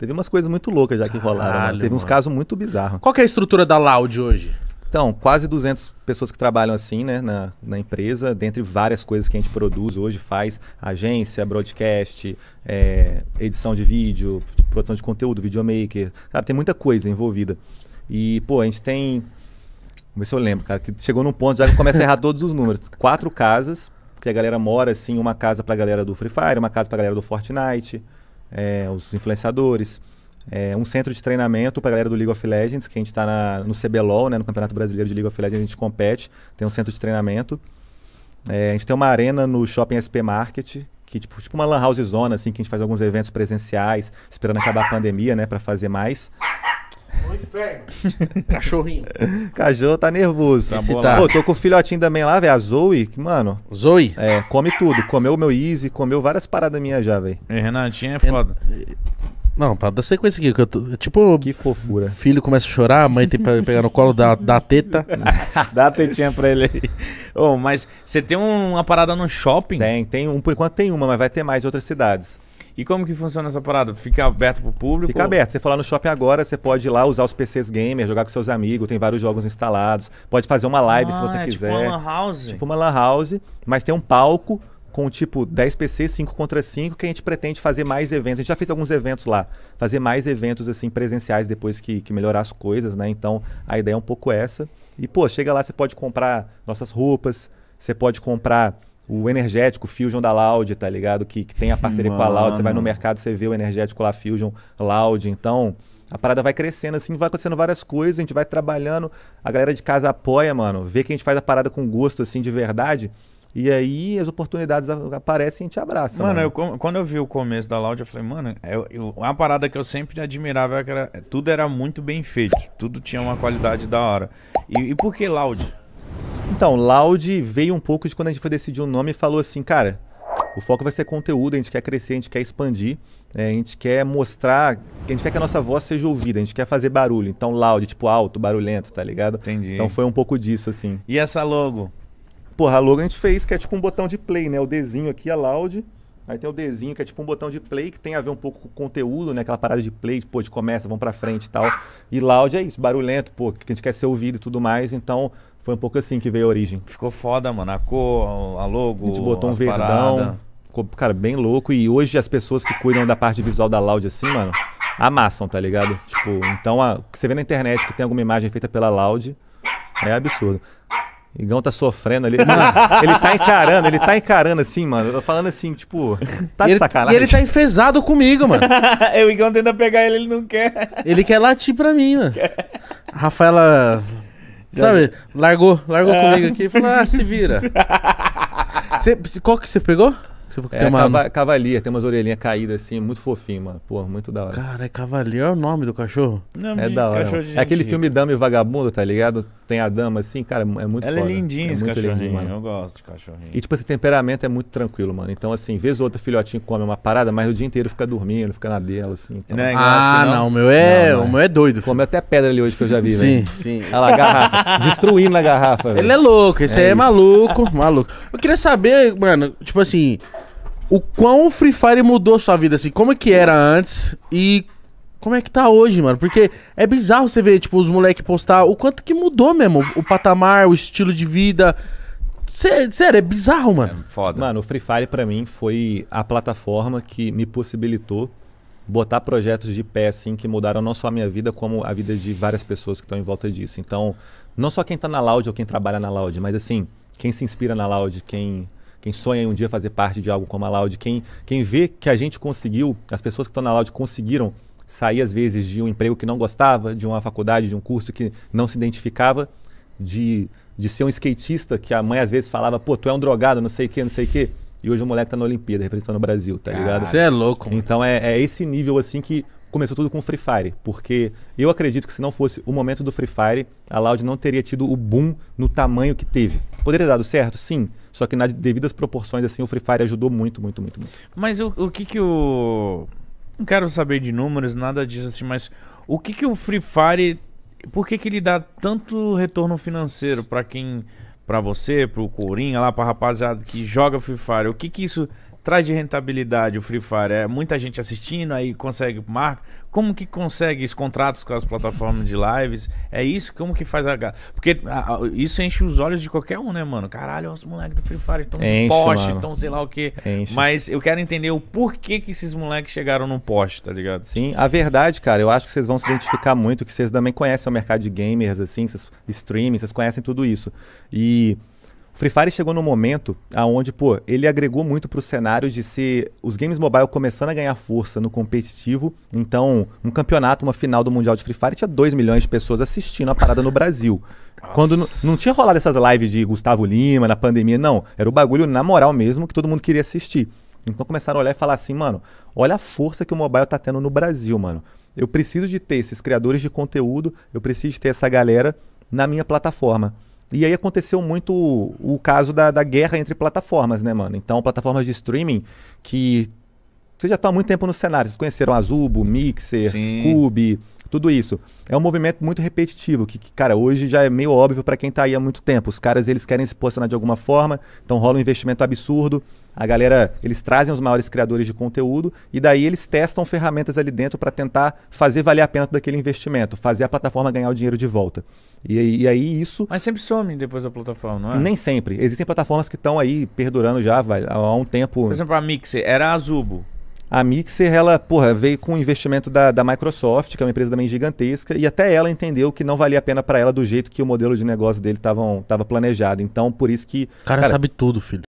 Teve umas coisas muito loucas já que rolaram. Né? Teve uns casos muito bizarros. Qual é a estrutura da Loud hoje? Então, quase 200 pessoas que trabalham assim, né, na, na, empresa, dentre várias coisas que a gente produz hoje, faz agência, broadcast, é, edição de vídeo, produção de conteúdo, videomaker. Cara, tem muita coisa envolvida. E, pô, a gente tem. Vamos ver se eu lembro, cara, que chegou num ponto já que começa a errar todos os números. Quatro casas, que a galera mora, assim, uma casa pra galera do Free Fire, uma casa pra galera do Fortnite é, os influenciadores, é, um centro de treinamento para a galera do League of Legends, que a gente está no CBLOL, né, no Campeonato Brasileiro de League of Legends, a gente compete, tem um centro de treinamento. É, a gente tem uma arena no Shopping SP Market, que tipo, tipo uma lan house zona, assim, que a gente faz alguns eventos presenciais, esperando acabar a pandemia, né, para fazer mais. No inferno. Cachorrinho. Cachorro tá nervoso. Tá bolado. Tá. Pô, tô com o filhotinho também lá, velho. A Zoe, que, mano. Zoe? É, come tudo. Comeu o meu Easy, comeu várias paradas minhas já, velho. Renatinha é foda. É, não, pra dar sequência aqui, que eu tô, tipo... Que fofura. Filho começa a chorar, a mãe tem pra pegar no colo, da da teta. dá a tetinha pra ele aí. Oh, mas você tem um, uma parada no shopping? Tem, tem um, por enquanto tem uma, mas vai ter mais em outras cidades. E como que funciona essa parada? Fica aberto pro público? Fica aberto. Você for lá no shopping agora, você pode ir lá usar os PCs gamer, jogar com seus amigos, tem vários jogos instalados. Pode fazer uma live ah, se você é tipo quiser. Tipo uma lan house. Tipo uma lan house, mas tem um palco com tipo 10 PCs, 5 contra 5, que a gente pretende fazer mais eventos. A gente já fez alguns eventos lá, fazer mais eventos assim presenciais depois que, que melhorar as coisas, né? Então a ideia é um pouco essa. E pô, chega lá, você pode comprar nossas roupas, você pode comprar o energético Fusion da Loud, tá ligado? Que, que tem a parceria Mano. com a Loud. Você vai no mercado, você vê o energético lá, Fusion, Loud. Então, a parada vai crescendo, assim, vai acontecendo várias coisas, a gente vai trabalhando, a galera de casa apoia, mano, vê que a gente faz a parada com gosto, assim, de verdade. E aí as oportunidades aparecem e a gente abraça. Mano, mano. Eu, quando eu vi o começo da Loud, eu falei, mano, é, eu, eu, uma parada que eu sempre admirava era é que era, tudo era muito bem feito, tudo tinha uma qualidade da hora. E, e por que Loud? Então, Loud veio um pouco de quando a gente foi decidir o um nome e falou assim, cara, o foco vai ser conteúdo, a gente quer crescer, a gente quer expandir, é, a gente quer mostrar, a gente quer que a nossa voz seja ouvida, a gente quer fazer barulho. Então, loud, tipo alto, barulhento, tá ligado? Entendi. Então foi um pouco disso, assim. E essa logo? Porra, a logo a gente fez que é tipo um botão de play, né? O Dzinho aqui é loud. Aí tem o Dzinho, que é tipo um botão de play, que tem a ver um pouco com o conteúdo, né? Aquela parada de play, pô, de começa, vão pra frente e tal. E loud é isso, barulhento, pô, que a gente quer ser ouvido e tudo mais. Então, foi um pouco assim que veio a origem. Ficou foda, mano. A cor, a logo. A gente botou um verdão. Ficou, cara, bem louco. E hoje as pessoas que cuidam da parte visual da Loud, assim, mano, amassam, tá ligado? Tipo, então a, você vê na internet que tem alguma imagem feita pela Loud é absurdo. Igão tá sofrendo ali. Mano, ele tá encarando, ele tá encarando assim, mano. Falando assim, tipo, tá de ele, sacanagem. E ele tá enfesado comigo, mano. o Igão tenta pegar ele, ele não quer. Ele quer latir pra mim, mano. A Rafaela Sabe, largou, largou é. comigo aqui e falou, ah, se vira. você qual que você pegou? Você falou que é, tem uma... cava, cavalia, tem umas orelhinhas caídas assim, muito fofinho, mano. Pô, muito da hora. Cara, é cavalier é o nome do cachorro? Não, é da hora. É aquele filme Dama e Vagabundo, tá ligado? tem a dama assim, cara, é muito Ela é foda. é lindinha é esse muito cachorrinho, lindinho, eu gosto de cachorrinho. E tipo esse temperamento é muito tranquilo, mano. Então assim, vez ou outra filhotinho come uma parada, mas o dia inteiro fica dormindo, fica na dela assim. Então... Não é ah, não. não, o meu é, não, o é. meu é doido. Comeu até pedra ali hoje que eu já vi, Sim, véio. sim. Olha lá, garrafa, destruindo a garrafa, velho. Ele é louco, esse é, aí é maluco, maluco. Eu queria saber, mano, tipo assim, o quão o Free Fire mudou sua vida assim? Como é que era antes e como é que tá hoje, mano? Porque é bizarro você ver, tipo, os moleques postar o quanto que mudou mesmo o patamar, o estilo de vida. Sério, é bizarro, mano. É foda. Mano, o Free Fire pra mim foi a plataforma que me possibilitou botar projetos de pé, assim, que mudaram não só a minha vida, como a vida de várias pessoas que estão em volta disso. Então, não só quem tá na Loud ou quem trabalha na Loud, mas assim, quem se inspira na Loud, quem quem sonha em um dia fazer parte de algo como a Loud, quem, quem vê que a gente conseguiu, as pessoas que estão na Loud conseguiram sair às vezes de um emprego que não gostava, de uma faculdade, de um curso que não se identificava, de, de ser um skatista que a mãe às vezes falava, pô, tu é um drogado, não sei o quê, não sei o quê. E hoje o moleque tá na Olimpíada, representando o Brasil, tá ligado? Você é louco. Mano. Então é, é esse nível assim que começou tudo com o Free Fire, porque eu acredito que se não fosse o momento do Free Fire, a Loud não teria tido o boom no tamanho que teve. Poderia ter dado certo, sim, só que nas devidas proporções, assim, o Free Fire ajudou muito, muito, muito, muito. Mas o, o que que o não quero saber de números, nada disso assim, mas o que que o Free Fire, por que que ele dá tanto retorno financeiro para quem, para você, pro Corinha lá, pra rapaziada que joga Free Fire? O que que isso traz de rentabilidade o Free Fire? É muita gente assistindo, aí consegue marca. Como que consegue os contratos com as plataformas de lives? É isso? Como que faz a. Porque a, a, isso enche os olhos de qualquer um, né, mano? Caralho, os moleques do Free Fire estão no poste, estão sei lá o quê. Enche. Mas eu quero entender o porquê que esses moleques chegaram no poste, tá ligado? Sim, a verdade, cara, eu acho que vocês vão se identificar muito, que vocês também conhecem o mercado de gamers, assim, vocês, streaming, vocês conhecem tudo isso. E. Free Fire chegou num momento aonde, pô, ele agregou muito pro cenário de ser os games mobile começando a ganhar força no competitivo. Então, um campeonato, uma final do Mundial de Free Fire tinha 2 milhões de pessoas assistindo a parada no Brasil. Nossa. Quando não tinha rolado essas lives de Gustavo Lima na pandemia, não. Era o bagulho na moral mesmo que todo mundo queria assistir. Então começaram a olhar e falar assim, mano, olha a força que o mobile tá tendo no Brasil, mano. Eu preciso de ter esses criadores de conteúdo, eu preciso de ter essa galera na minha plataforma. E aí aconteceu muito o, o caso da, da, guerra entre plataformas, né, mano? Então, plataformas de streaming que. Você já está há muito tempo no cenário. Vocês conheceram Azubo, Mixer, Sim. Cube tudo isso. É um movimento muito repetitivo, que, que cara, hoje já é meio óbvio para quem está aí há muito tempo. Os caras, eles querem se posicionar de alguma forma, então rola um investimento absurdo. A galera, eles trazem os maiores criadores de conteúdo e daí eles testam ferramentas ali dentro para tentar fazer valer a pena daquele investimento, fazer a plataforma ganhar o dinheiro de volta. E, e, aí isso. Mas sempre some depois da plataforma, não é? Nem sempre. Existem plataformas que estão aí perdurando já vai, há um tempo. Por exemplo, a Mixer era a Azubo. A Mixer, ela, porra, veio com o investimento da, da, Microsoft, que é uma empresa também gigantesca, e até ela entendeu que não valia a pena para ela do jeito que o modelo de negócio dele tava, tava planejado. Então, por isso que. O cara, cara sabe tudo, filho.